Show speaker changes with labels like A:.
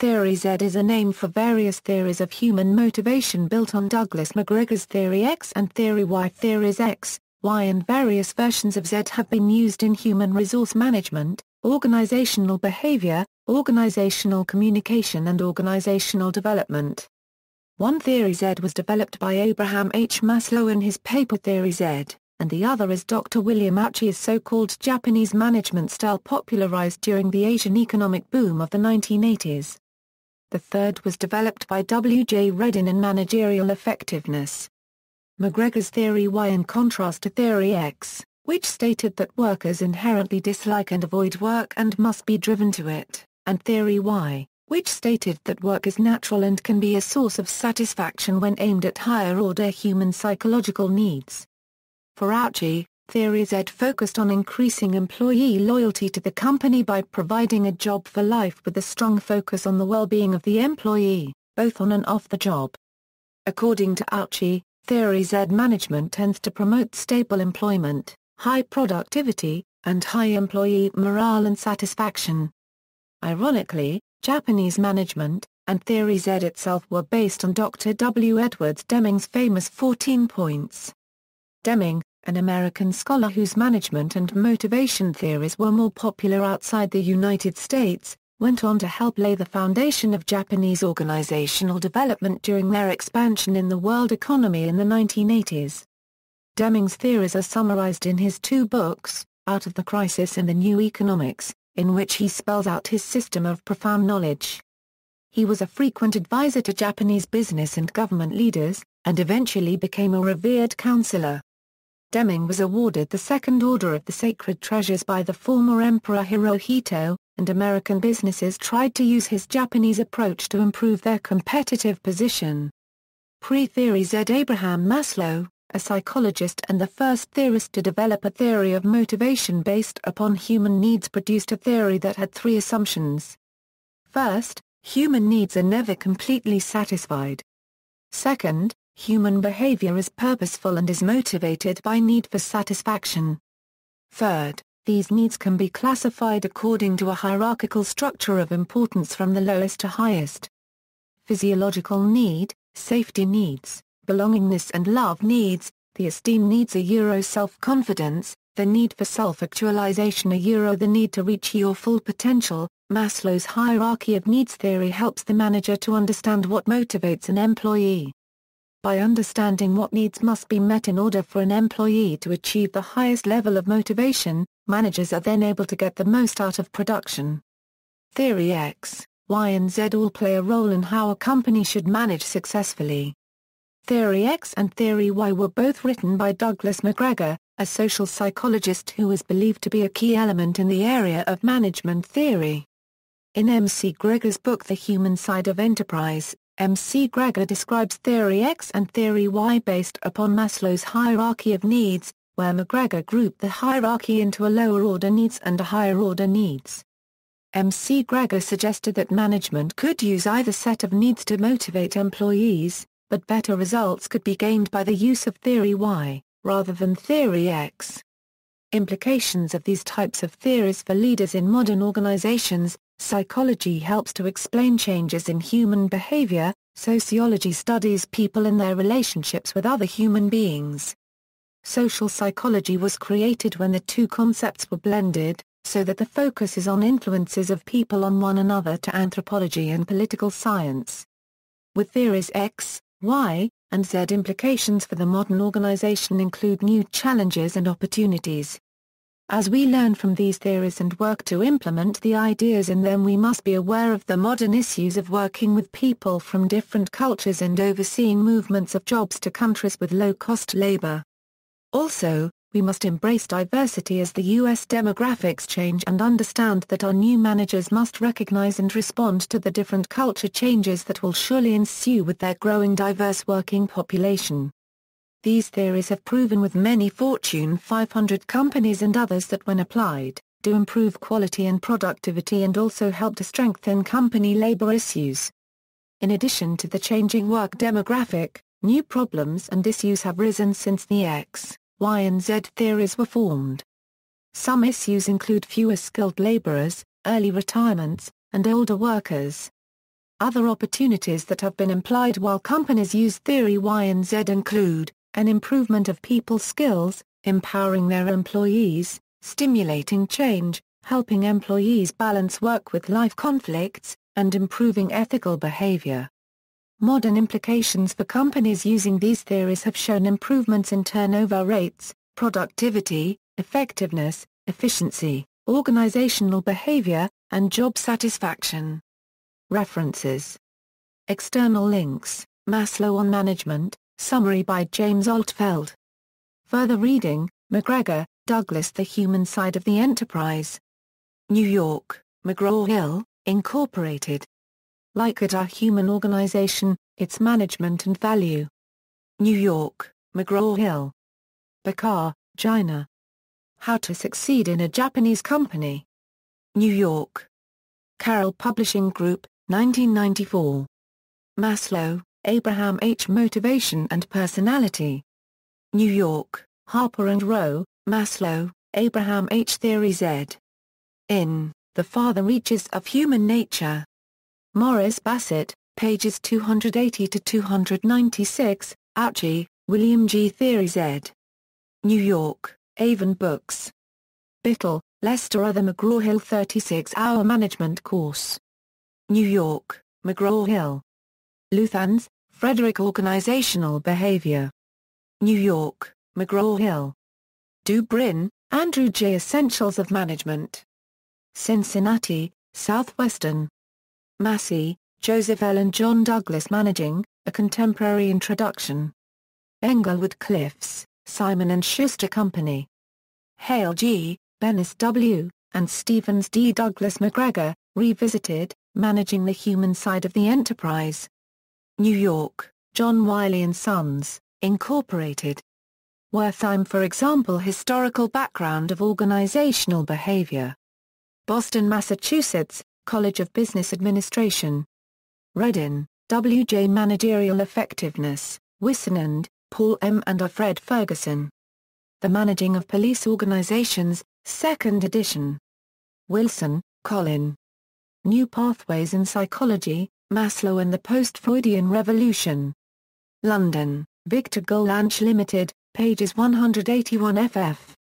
A: Theory Z is a name for various theories of human motivation built on Douglas McGregor's Theory X and Theory Y. Theories X, Y and various versions of Z have been used in human resource management, organizational behavior, organizational communication and organizational development. One Theory Z was developed by Abraham H. Maslow in his paper Theory Z, and the other is Dr. William Achi's so-called Japanese management style popularized during the Asian economic boom of the 1980s. The third was developed by W. J. Redin in Managerial Effectiveness. McGregor's theory Y in contrast to theory X, which stated that workers inherently dislike and avoid work and must be driven to it, and theory Y, which stated that work is natural and can be a source of satisfaction when aimed at higher-order human psychological needs. For Faraci, Theory Z focused on increasing employee loyalty to the company by providing a job for life with a strong focus on the well-being of the employee, both on and off the job. According to Auchi, Theory Z management tends to promote stable employment, high productivity, and high employee morale and satisfaction. Ironically, Japanese management, and Theory Z itself were based on Dr. W. Edwards Deming's famous 14 points. Deming, an American scholar whose management and motivation theories were more popular outside the United States, went on to help lay the foundation of Japanese organizational development during their expansion in the world economy in the 1980s. Deming's theories are summarized in his two books, Out of the Crisis and the New Economics, in which he spells out his system of profound knowledge. He was a frequent advisor to Japanese business and government leaders, and eventually became a revered counselor. Deming was awarded the Second Order of the Sacred Treasures by the former Emperor Hirohito, and American businesses tried to use his Japanese approach to improve their competitive position. Pre-theory Z. Abraham Maslow, a psychologist and the first theorist to develop a theory of motivation based upon human needs produced a theory that had three assumptions. First, human needs are never completely satisfied. Second, Human behavior is purposeful and is motivated by need for satisfaction. Third, these needs can be classified according to a hierarchical structure of importance from the lowest to highest. Physiological need, safety needs, belongingness and love needs, the esteem needs a Euro self-confidence, the need for self-actualization a Euro the need to reach your full potential, Maslow's hierarchy of needs theory helps the manager to understand what motivates an employee by understanding what needs must be met in order for an employee to achieve the highest level of motivation, managers are then able to get the most out of production. Theory X, Y and Z all play a role in how a company should manage successfully. Theory X and Theory Y were both written by Douglas McGregor, a social psychologist who is believed to be a key element in the area of management theory. In M. C. Gregor's book The Human Side of Enterprise, M. C. Greger describes theory X and theory Y based upon Maslow's hierarchy of needs, where McGregor grouped the hierarchy into a lower order needs and a higher order needs. M. C. Greger suggested that management could use either set of needs to motivate employees, but better results could be gained by the use of theory Y, rather than theory X. Implications of these types of theories for leaders in modern organizations, Psychology helps to explain changes in human behavior, sociology studies people and their relationships with other human beings. Social psychology was created when the two concepts were blended, so that the focus is on influences of people on one another to anthropology and political science. With theories X, Y, and Z implications for the modern organization include new challenges and opportunities, as we learn from these theories and work to implement the ideas in them we must be aware of the modern issues of working with people from different cultures and overseeing movements of jobs to countries with low-cost labor. Also, we must embrace diversity as the U.S. demographics change and understand that our new managers must recognize and respond to the different culture changes that will surely ensue with their growing diverse working population. These theories have proven with many Fortune 500 companies and others that when applied, do improve quality and productivity and also help to strengthen company labor issues. In addition to the changing work demographic, new problems and issues have risen since the X, Y and Z theories were formed. Some issues include fewer skilled laborers, early retirements, and older workers. Other opportunities that have been implied while companies use Theory Y and Z include, an improvement of people's skills, empowering their employees, stimulating change, helping employees balance work with life conflicts, and improving ethical behavior. Modern implications for companies using these theories have shown improvements in turnover rates, productivity, effectiveness, efficiency, organizational behavior, and job satisfaction. References External links, Maslow on Management, Summary by James Altfeld. Further reading, McGregor, Douglas The Human Side of the Enterprise. New York, McGraw-Hill, Incorporated. Like it our human organization, its management and value. New York, McGraw-Hill. Bakar, China. How to Succeed in a Japanese Company. New York. Carroll Publishing Group, 1994. Maslow, Abraham H. Motivation and Personality. New York, Harper and Row, Maslow, Abraham H. Theory Z. In, The Farther Reaches of Human Nature. Morris Bassett, pages 280 to 296, Ouchie, William G. Theory Z. New York, Avon Books. Biddle, Lester Other McGraw-Hill 36-hour management course. New York, McGraw-Hill, Luthans, Frederick Organizational Behavior. New York, McGraw-Hill. Dubrin, Andrew J. Essentials of Management. Cincinnati, Southwestern. Massey, Joseph L. and John Douglas Managing, A Contemporary Introduction. Englewood Cliffs, Simon and Schuster Company. Hale G., Bennis W., and Stevens D. Douglas McGregor, Revisited, Managing the Human Side of the Enterprise, New York, John Wiley & Sons, Incorporated. Wertheim for example Historical background of organizational behavior. Boston, Massachusetts, College of Business Administration. Reddin, W. J. Managerial Effectiveness, Wissenand, Paul M. and Fred Ferguson. The Managing of Police Organizations, 2nd edition. Wilson, Colin. New Pathways in Psychology, Maslow and the Post-Freudian Revolution. London, Victor Gollancz Limited, pages 181 ff.